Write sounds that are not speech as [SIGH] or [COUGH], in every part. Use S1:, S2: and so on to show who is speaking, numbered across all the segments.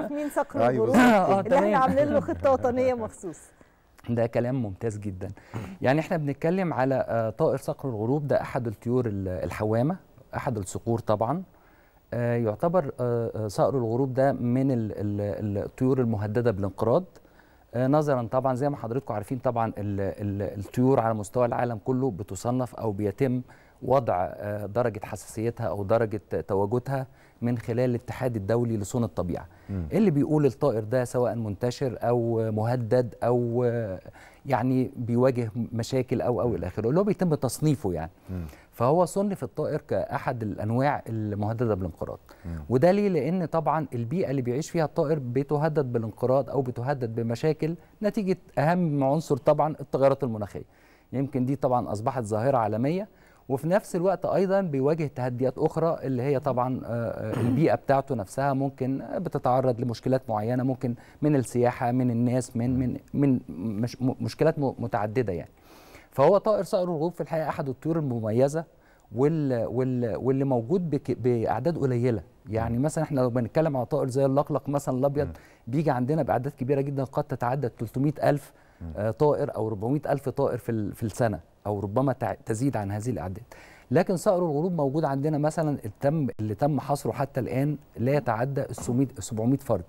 S1: نعرف مين صقر أيوة، البروج [LAUGHS] اللي آه، احنا عاملين له خطه وطنيه مخصوص
S2: ده كلام ممتاز جدا يعني احنا بنتكلم على آه، طائر صقر الغروب ده احد الطيور الحوامه احد الصقور طبعا آه، يعتبر صقر الغروب ده من الطيور المهدده بالانقراض نظرا طبعا زي ما حضراتكم عارفين طبعا الطيور على مستوى العالم كله بتصنف او بيتم وضع آه، درجه حساسيتها او درجه تواجدها من خلال الاتحاد الدولي لصون الطبيعه م. اللي بيقول الطائر ده سواء منتشر او مهدد او آه، يعني بيواجه مشاكل او او الى اخره اللي هو بيتم تصنيفه يعني م. فهو صنف الطائر كاحد الانواع المهدده بالانقراض وده ليه لان طبعا البيئه اللي بيعيش فيها الطائر بتهدد بالانقراض او بتهدد بمشاكل نتيجه اهم عنصر طبعا التغيرات المناخيه يمكن دي طبعا اصبحت ظاهره عالميه وفي نفس الوقت ايضا بيواجه تحديات اخرى اللي هي طبعا آه، آه، البيئه بتاعته نفسها ممكن بتتعرض لمشكلات معينه ممكن من السياحه من الناس من من من مش مشكلات متعدده يعني فهو طائر صقر الغوب في الحقيقه احد الطيور المميزه وال وال واللي موجود باعداد قليله يعني مثلا احنا لو بنتكلم على طائر زي اللقلق مثلا الابيض بيجي عندنا باعداد كبيره جدا قد تتعدى 300 الف آه، طائر او 400 الف طائر في في السنه او ربما تزيد عن هذه الاعداد لكن صقر الغروب موجود عندنا مثلا التم اللي تم حصره حتى الان لا يتعدى ال 700 فرد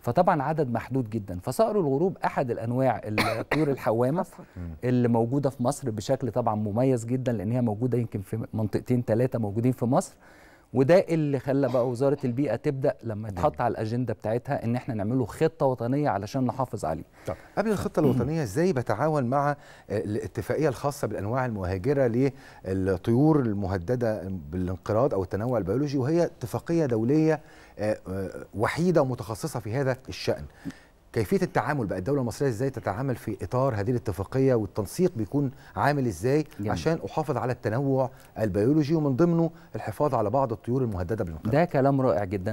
S2: فطبعا عدد محدود جدا فصقر الغروب احد الانواع الطيور الحوامه [LAUGHS] اللي موجوده في مصر بشكل طبعا مميز جدا لان هي موجوده يمكن في منطقتين ثلاثه موجودين في مصر وده اللي خلى بقى وزاره البيئه تبدا لما تحط على الاجنده
S1: بتاعتها ان احنا نعمله خطه وطنيه علشان نحافظ عليه. طب قبل الخطه الوطنيه ازاي بتعاون مع الاتفاقيه الخاصه بالانواع المهاجره للطيور المهدده بالانقراض او التنوع البيولوجي وهي اتفاقيه دوليه آه، آه، وحيده ومتخصصه في هذا الشان. كيفيه التعامل بقى الدوله المصريه ازاي تتعامل في اطار هذه الاتفاقيه والتنسيق بيكون عامل ازاي جميل. عشان احافظ على التنوع البيولوجي ومن ضمنه الحفاظ على بعض الطيور المهدده بالانقراض ده كلام رائع جدا